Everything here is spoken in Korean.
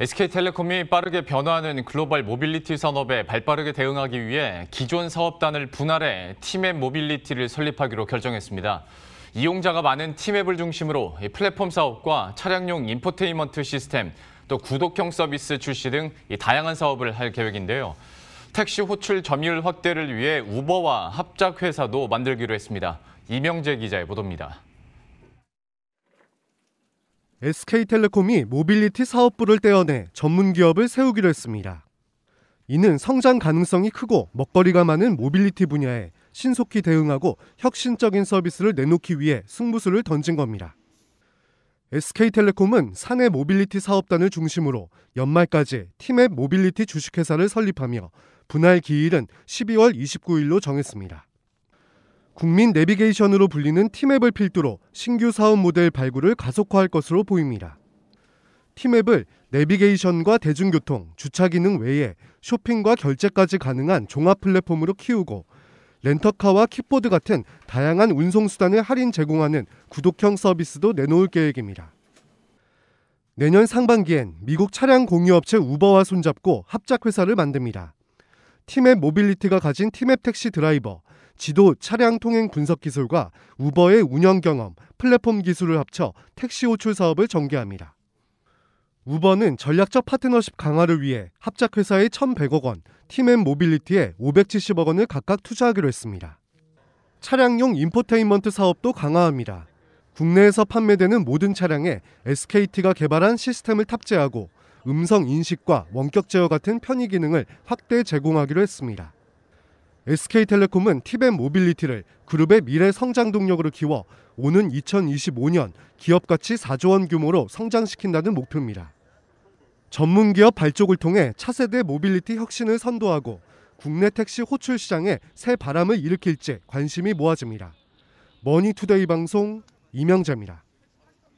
SK텔레콤이 빠르게 변화하는 글로벌 모빌리티 산업에 발빠르게 대응하기 위해 기존 사업단을 분할해 팀앱 모빌리티를 설립하기로 결정했습니다. 이용자가 많은 팀앱을 중심으로 플랫폼 사업과 차량용 인포테인먼트 시스템, 또 구독형 서비스 출시 등 다양한 사업을 할 계획인데요. 택시 호출 점유율 확대를 위해 우버와 합작 회사도 만들기로 했습니다. 이명재 기자의 보도입니다. SK텔레콤이 모빌리티 사업부를 떼어내 전문 기업을 세우기로 했습니다. 이는 성장 가능성이 크고 먹거리가 많은 모빌리티 분야에 신속히 대응하고 혁신적인 서비스를 내놓기 위해 승부수를 던진 겁니다. SK텔레콤은 사내 모빌리티 사업단을 중심으로 연말까지 팀맵 모빌리티 주식회사를 설립하며 분할 기일은 12월 29일로 정했습니다. 국민 내비게이션으로 불리는 티맵을 필두로 신규 사업 모델 발굴을 가속화할 것으로 보입니다. 티맵을 내비게이션과 대중교통, 주차 기능 외에 쇼핑과 결제까지 가능한 종합 플랫폼으로 키우고 렌터카와 킥보드 같은 다양한 운송수단을 할인 제공하는 구독형 서비스도 내놓을 계획입니다. 내년 상반기엔 미국 차량 공유업체 우버와 손잡고 합작회사를 만듭니다. 티맵 모빌리티가 가진 티맵 택시 드라이버, 지도 차량 통행 분석 기술과 우버의 운영 경험, 플랫폼 기술을 합쳐 택시 호출 사업을 전개합니다. 우버는 전략적 파트너십 강화를 위해 합작회사의 1,100억 원, 팀앤 모빌리티에 570억 원을 각각 투자하기로 했습니다. 차량용 인포테인먼트 사업도 강화합니다. 국내에서 판매되는 모든 차량에 SKT가 개발한 시스템을 탑재하고 음성 인식과 원격 제어 같은 편의 기능을 확대 제공하기로 했습니다. SK텔레콤은 티벳 모빌리티를 그룹의 미래 성장 동력으로 키워 오는 2025년 기업 가치 4조 원 규모로 성장시킨다는 목표입니다. 전문 기업 발족을 통해 차세대 모빌리티 혁신을 선도하고 국내 택시 호출 시장에 새 바람을 일으킬지 관심이 모아집니다. 머니투데이 방송 이명재입니다.